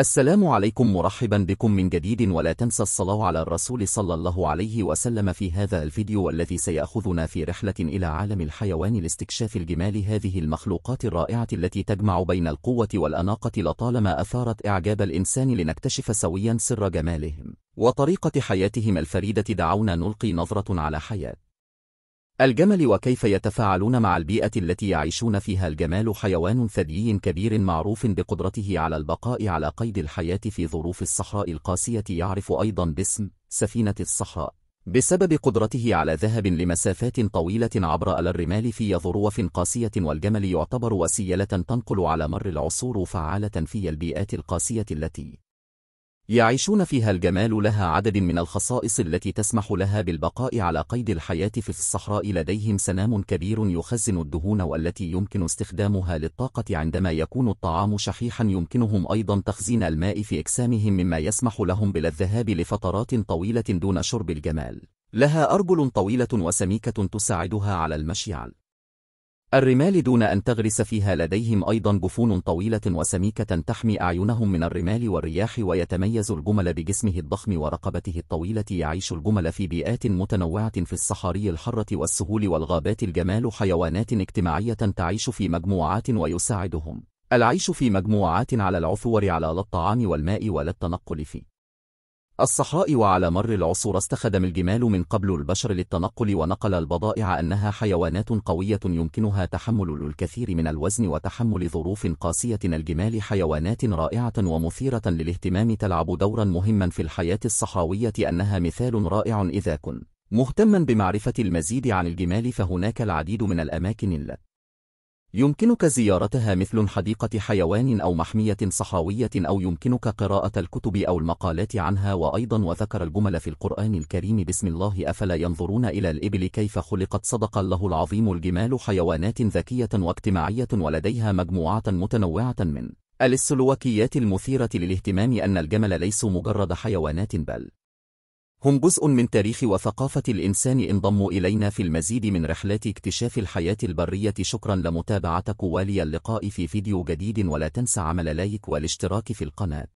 السلام عليكم مرحبا بكم من جديد ولا تنسى الصلاة على الرسول صلى الله عليه وسلم في هذا الفيديو الذي سيأخذنا في رحلة إلى عالم الحيوان لاستكشاف الجمال هذه المخلوقات الرائعة التي تجمع بين القوة والأناقة لطالما أثارت إعجاب الإنسان لنكتشف سويا سر جمالهم وطريقة حياتهم الفريدة دعونا نلقي نظرة على حياة الجمل وكيف يتفاعلون مع البيئة التي يعيشون فيها الجمال حيوان ثديي كبير معروف بقدرته على البقاء على قيد الحياة في ظروف الصحراء القاسية يعرف أيضا باسم سفينة الصحراء بسبب قدرته على ذهب لمسافات طويلة عبر أل الرمال في ظروف قاسية والجمل يعتبر وسيلة تنقل على مر العصور فعالة في البيئات القاسية التي يعيشون فيها الجمال لها عدد من الخصائص التي تسمح لها بالبقاء على قيد الحياة في الصحراء لديهم سنام كبير يخزن الدهون والتي يمكن استخدامها للطاقة عندما يكون الطعام شحيحا يمكنهم أيضا تخزين الماء في أجسامهم مما يسمح لهم بالذهاب لفترات طويلة دون شرب الجمال لها أرجل طويلة وسميكة تساعدها على المشي على الرمال دون أن تغرس فيها لديهم أيضا جفون طويلة وسميكة تحمي أعينهم من الرمال والرياح ويتميز الجمل بجسمه الضخم ورقبته الطويلة يعيش الجمل في بيئات متنوعة في الصحاري الحرة والسهول والغابات الجمال حيوانات اجتماعية تعيش في مجموعات ويساعدهم العيش في مجموعات على العثور على لا الطعام والماء ولا التنقل فيه الصحراء وعلى مر العصور استخدم الجمال من قبل البشر للتنقل ونقل البضائع أنها حيوانات قوية يمكنها تحمل الكثير من الوزن وتحمل ظروف قاسية الجمال حيوانات رائعة ومثيرة للاهتمام تلعب دورا مهما في الحياة الصحراوية أنها مثال رائع إذا كن مهتما بمعرفة المزيد عن الجمال فهناك العديد من الأماكن التي يمكنك زيارتها مثل حديقة حيوان أو محمية صحراوية أو يمكنك قراءة الكتب أو المقالات عنها وأيضا وذكر الجمل في القرآن الكريم بسم الله أفلا ينظرون إلى الإبل كيف خلقت صدق الله العظيم الجمال حيوانات ذكية واجتماعية ولديها مجموعة متنوعة من السلوكيات المثيرة للاهتمام أن الجمل ليسوا مجرد حيوانات بل هم جزء من تاريخ وثقافة الإنسان انضموا إلينا في المزيد من رحلات اكتشاف الحياة البرية شكرا لمتابعتك والي اللقاء في فيديو جديد ولا تنسى عمل لايك والاشتراك في القناة